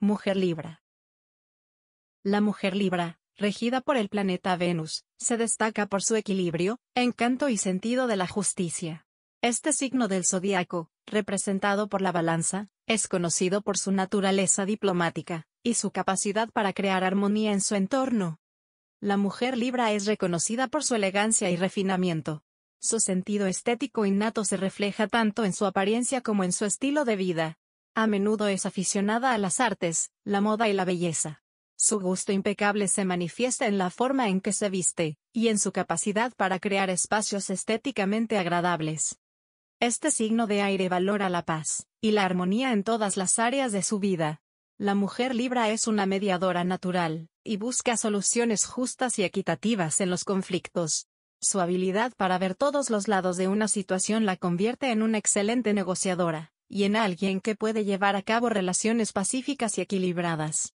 Mujer Libra. La mujer Libra, regida por el planeta Venus, se destaca por su equilibrio, encanto y sentido de la justicia. Este signo del zodiaco, representado por la balanza, es conocido por su naturaleza diplomática y su capacidad para crear armonía en su entorno. La mujer Libra es reconocida por su elegancia y refinamiento. Su sentido estético innato se refleja tanto en su apariencia como en su estilo de vida. A menudo es aficionada a las artes, la moda y la belleza. Su gusto impecable se manifiesta en la forma en que se viste, y en su capacidad para crear espacios estéticamente agradables. Este signo de aire valora la paz, y la armonía en todas las áreas de su vida. La mujer libra es una mediadora natural, y busca soluciones justas y equitativas en los conflictos. Su habilidad para ver todos los lados de una situación la convierte en una excelente negociadora y en alguien que puede llevar a cabo relaciones pacíficas y equilibradas.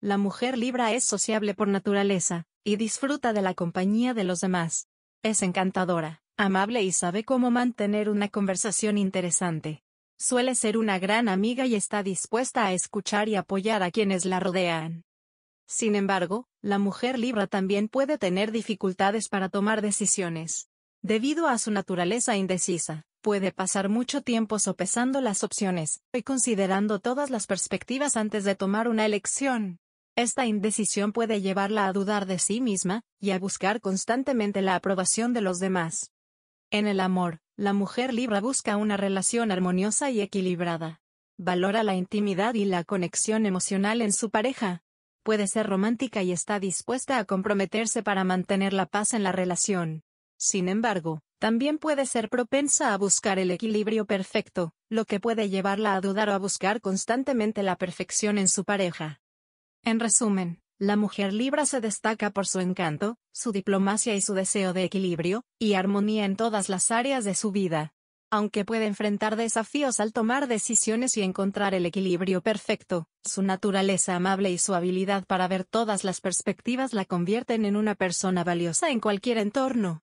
La mujer libra es sociable por naturaleza, y disfruta de la compañía de los demás. Es encantadora, amable y sabe cómo mantener una conversación interesante. Suele ser una gran amiga y está dispuesta a escuchar y apoyar a quienes la rodean. Sin embargo, la mujer libra también puede tener dificultades para tomar decisiones. Debido a su naturaleza indecisa, puede pasar mucho tiempo sopesando las opciones y considerando todas las perspectivas antes de tomar una elección. Esta indecisión puede llevarla a dudar de sí misma y a buscar constantemente la aprobación de los demás. En el amor, la mujer libra busca una relación armoniosa y equilibrada. Valora la intimidad y la conexión emocional en su pareja. Puede ser romántica y está dispuesta a comprometerse para mantener la paz en la relación. Sin embargo, también puede ser propensa a buscar el equilibrio perfecto, lo que puede llevarla a dudar o a buscar constantemente la perfección en su pareja. En resumen, la mujer libra se destaca por su encanto, su diplomacia y su deseo de equilibrio y armonía en todas las áreas de su vida. Aunque puede enfrentar desafíos al tomar decisiones y encontrar el equilibrio perfecto, su naturaleza amable y su habilidad para ver todas las perspectivas la convierten en una persona valiosa en cualquier entorno.